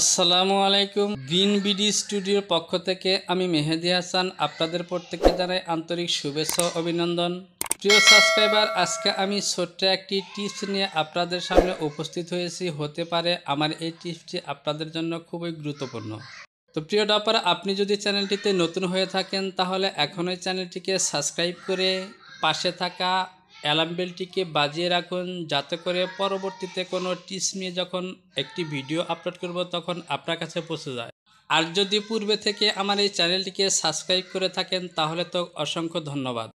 আসসালামু আলাইকুম green BD স্টুডিওর পক্ষ থেকে আমি মেহেদি হাসান আপনাদের প্রত্যেককে জানাই আন্তরিক শুভেচ্ছা অভিনন্দন প্রিয় সাবস্ক্রাইবার আজকে আমি ছোট্ট একটি টিপস নিয়ে আপনাদের সামনে উপস্থিত হয়েছি হতে পারে আমার এই টিপসটি আপনাদের জন্য খুবই গুরুত্বপূর্ণ তো প্রিয় ডপার আপনি যদি চ্যানেলটিতে নতুন হয়ে থাকেন তাহলে এখনই চ্যানেলটিকে সাবস্ক্রাইব করে পাশে থাকা অ্যালার্ম বেলটিকে বাজিয়ে রাখুন যাতে করে পরবর্তীতে কোনো টিপস নিয়ে যখন একটি ভিডিও আপলোড করব তখন আপনার কাছে পৌঁছে যায় আর যদি পূর্বে থেকে আমার এই চ্যানেলটিকে সাবস্ক্রাইব করে থাকেন তাহলে তো অসংখ্য ধন্যবাদ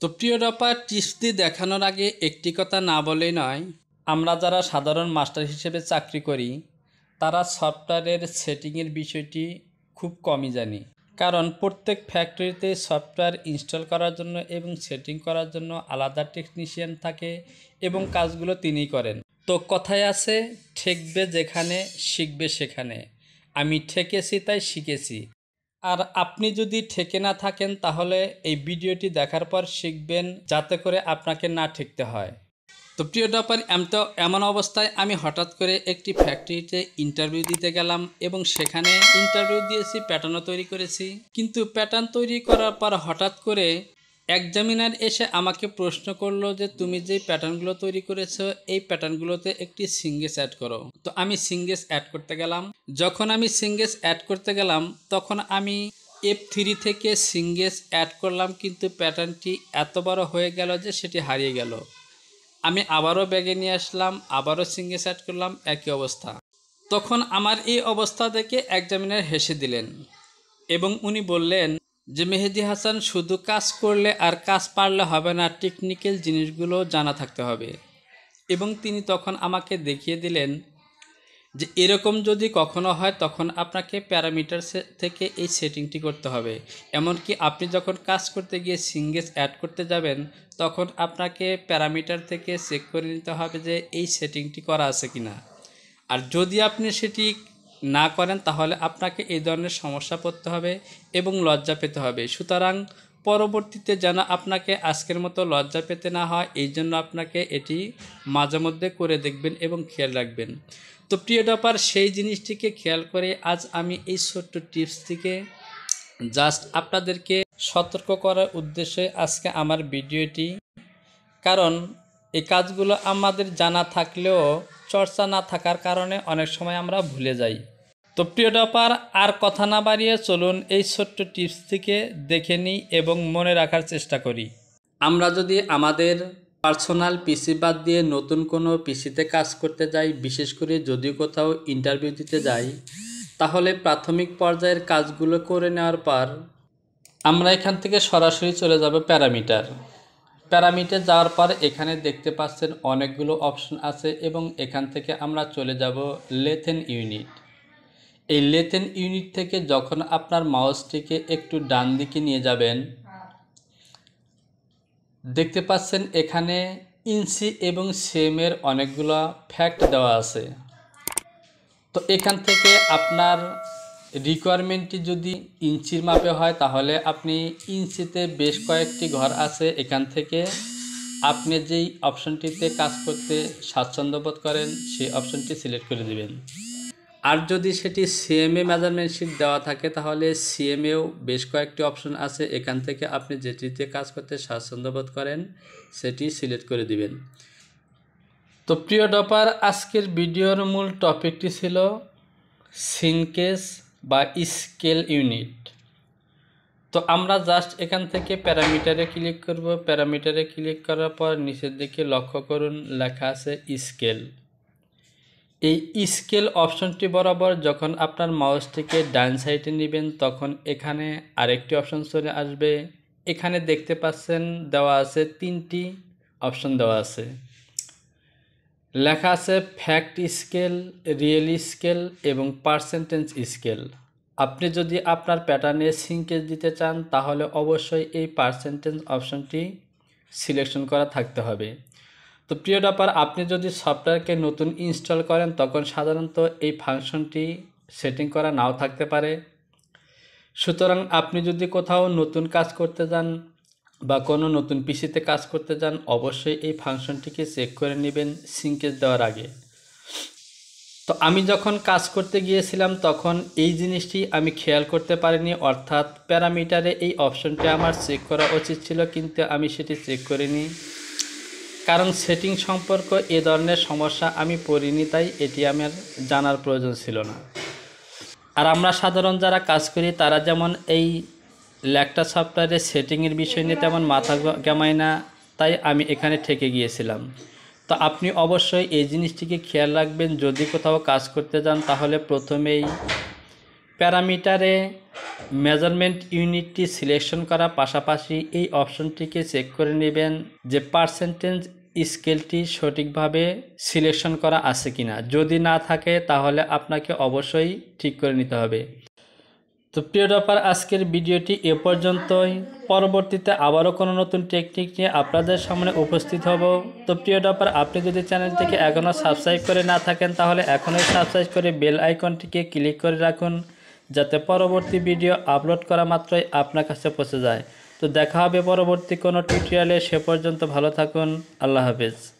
তো প্রিয় ডপা টিপস দিয়ে দেখানোর আগে একটি কথা না বলেই নয় আমরা যারা সাধারণ মাস্টার হিসেবে চাকরি করি তারা সফটওয়্যারের সেটিংয়ের বিষয়টি খুব কমই জানি কারণ প্রত্যেক ফ্যাক্টরিতে সফটওয়্যার ইনস্টল করার জন্য এবং সেটিং করার জন্য আলাদা টেকনিশিয়ান থাকে এবং কাজগুলো তিনিই করেন তো কথায় আছে ঠেকবে যেখানে শিখবে সেখানে আমি ঠেকেছি তাই শিখেছি আর আপনি যদি ঠেকে না থাকেন তাহলে এই ভিডিওটি দেখার পর শিখবেন যাতে করে আপনাকে না ঠেকতে হয় তো প্রিয় ডপার তো এমন অবস্থায় আমি হঠাৎ করে একটি ফ্যাক্টরিতে ইন্টারভিউ দিতে গেলাম এবং সেখানে ইন্টারভিউ দিয়েছি প্যাটার্নও তৈরি করেছি কিন্তু প্যাটার্ন তৈরি করার পর হঠাৎ করে এক্সামিনার এসে আমাকে প্রশ্ন করলো যে তুমি যে প্যাটার্নগুলো তৈরি করেছো এই প্যাটার্নগুলোতে একটি সিঙ্গেস অ্যাড করো তো আমি সিঙ্গেস অ্যাড করতে গেলাম যখন আমি সিঙ্গেস অ্যাড করতে গেলাম তখন আমি এফ থ্রি থেকে সিঙ্গেস অ্যাড করলাম কিন্তু প্যাটার্নটি এত বড় হয়ে গেল যে সেটি হারিয়ে গেল আমি আবারও ব্যাগে নিয়ে আসলাম আবারও সিঙ্গে সেট করলাম একই অবস্থা তখন আমার এই অবস্থা দেখে একজামিনার হেসে দিলেন এবং উনি বললেন যে মেহেদি হাসান শুধু কাজ করলে আর কাজ পারলে হবে না টেকনিক্যাল জিনিসগুলো জানা থাকতে হবে এবং তিনি তখন আমাকে দেখিয়ে দিলেন যে এরকম যদি কখনো হয় তখন আপনাকে প্যারামিটার থেকে এই সেটিংটি করতে হবে এমনকি আপনি যখন কাজ করতে গিয়ে সিঙ্গেজ অ্যাড করতে যাবেন তখন আপনাকে প্যারামিটার থেকে চেক করে নিতে হবে যে এই সেটিংটি করা আছে কি না আর যদি আপনি সেটি না করেন তাহলে আপনাকে এই ধরনের সমস্যা পড়তে হবে এবং লজ্জা পেতে হবে সুতরাং পরবর্তীতে যেন আপনাকে আজকের মতো লজ্জা পেতে না হয় এই জন্য আপনাকে এটি মাঝে মধ্যে করে দেখবেন এবং খেয়াল রাখবেন তো প্রিয় ডপার সেই জিনিসটিকে খেয়াল করে আজ আমি এই ছোট্ট টিপস থেকে জাস্ট আপনাদেরকে সতর্ক করার উদ্দেশ্যে আজকে আমার ভিডিওটি কারণ এই কাজগুলো আমাদের জানা থাকলেও চর্চা না থাকার কারণে অনেক সময় আমরা ভুলে যাই তো প্রিয় ডপার আর কথা না বাড়িয়ে চলুন এই ছোট্ট টিপস থেকে দেখে নিই এবং মনে রাখার চেষ্টা করি আমরা যদি আমাদের পার্সোনাল পিসি বাদ দিয়ে নতুন কোনো পিসিতে কাজ করতে যাই বিশেষ করে যদি কোথাও ইন্টারভিউ দিতে যাই তাহলে প্রাথমিক পর্যায়ের কাজগুলো করে নেওয়ার পর আমরা এখান থেকে সরাসরি চলে যাব প্যারামিটার প্যারামিটার যাওয়ার পর এখানে দেখতে পাচ্ছেন অনেকগুলো অপশন আছে এবং এখান থেকে আমরা চলে যাব লেথেন ইউনিট এই লেতেন ইউনিট থেকে যখন আপনার মাউসটিকে একটু ডান দিকে নিয়ে যাবেন দেখতে পাচ্ছেন এখানে ইঞ্চি এবং সেমের অনেকগুলো ফ্যাক্ট দেওয়া আছে তো এখান থেকে আপনার রিকোয়ারমেন্টটি যদি ইঞ্চির মাপে হয় তাহলে আপনি ইঞ্চিতে বেশ কয়েকটি ঘর আছে এখান থেকে আপনি যেই অপশনটিতে কাজ করতে স্বাচ্ছন্দ্য বোধ করেন সেই অপশনটি সিলেক্ট করে দিবেন আর যদি সেটি সিএমএ মেজারমেন্ট শিট দেওয়া থাকে তাহলে সিএমএও বেশ কয়েকটি অপশন আছে এখান থেকে আপনি যেটিতে কাজ করতে স্বাচ্ছন্দ্যবোধ করেন সেটি সিলেক্ট করে দিবেন তো প্রিয় ডপার আজকের ভিডিওর মূল টপিকটি ছিল সিনকেস বা স্কেল ইউনিট তো আমরা জাস্ট এখান থেকে প্যারামিটারে ক্লিক করব প্যারামিটারে ক্লিক করার পর নিচের দিকে লক্ষ্য করুন লেখা আছে স্কেল এই স্কেল অপশনটি বরাবর যখন আপনার থেকে ডান সাইডে নেবেন তখন এখানে আরেকটি অপশন চলে আসবে এখানে দেখতে পাচ্ছেন দেওয়া আছে তিনটি অপশন দেওয়া আছে লেখা আছে ফ্যাক্ট স্কেল রিয়েল স্কেল এবং পার্সেন্টেজ স্কেল আপনি যদি আপনার প্যাটার্নে সিঙ্কেজ দিতে চান তাহলে অবশ্যই এই পার্সেন্টেজ অপশনটি সিলেকশন করা থাকতে হবে তো প্রিয় ডাপার আপনি যদি সফটওয়্যারকে নতুন ইনস্টল করেন তখন সাধারণত এই ফাংশনটি সেটিং করা নাও থাকতে পারে সুতরাং আপনি যদি কোথাও নতুন কাজ করতে যান বা কোনো নতুন পিসিতে কাজ করতে যান অবশ্যই এই ফাংশনটিকে চেক করে নেবেন সিঙ্কেজ দেওয়ার আগে তো আমি যখন কাজ করতে গিয়েছিলাম তখন এই জিনিসটি আমি খেয়াল করতে পারিনি অর্থাৎ প্যারামিটারে এই অপশনটি আমার চেক করা উচিত ছিল কিন্তু আমি সেটি চেক করিনি কারণ সেটিং সম্পর্ক এ ধরনের সমস্যা আমি পড়িনি তাই এটি আমার জানার প্রয়োজন ছিল না আর আমরা সাধারণ যারা কাজ করি তারা যেমন এই ল্যাকটা সফটওয়্যারের সেটিংয়ের বিষয় নিয়ে তেমন মাথা গামাই না তাই আমি এখানে ঠেকে গিয়েছিলাম তো আপনি অবশ্যই এই জিনিসটিকে খেয়াল রাখবেন যদি কোথাও কাজ করতে যান তাহলে প্রথমেই প্যারামিটারে মেজারমেন্ট ইউনিটটি সিলেকশন করার পাশাপাশি এই অপশনটিকে চেক করে নেবেন যে পার্সেন্টেজ স্কেলটি সঠিকভাবে সিলেকশন করা আছে কিনা যদি না থাকে তাহলে আপনাকে অবশ্যই ঠিক করে নিতে হবে তো প্রিয় ডপার আজকের ভিডিওটি এ পর্যন্তই পরবর্তীতে আবারও কোনো নতুন টেকনিক নিয়ে আপনাদের সামনে উপস্থিত হব তো প্রিয় ডপার আপনি যদি চ্যানেলটিকে এখনও সাবস্ক্রাইব করে না থাকেন তাহলে এখনই সাবস্ক্রাইব করে বেল আইকনটিকে ক্লিক করে রাখুন যাতে পরবর্তী ভিডিও আপলোড করা মাত্রই আপনার কাছে পৌঁছে যায় তো দেখা হবে পরবর্তী কোনো টিউটোরিয়ালে সে পর্যন্ত ভালো থাকুন আল্লাহ হাফিজ